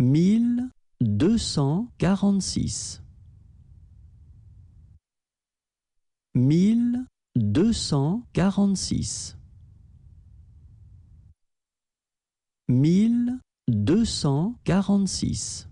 mille deux cent quarante-six mille deux cent quarante-six mille cent quarante-six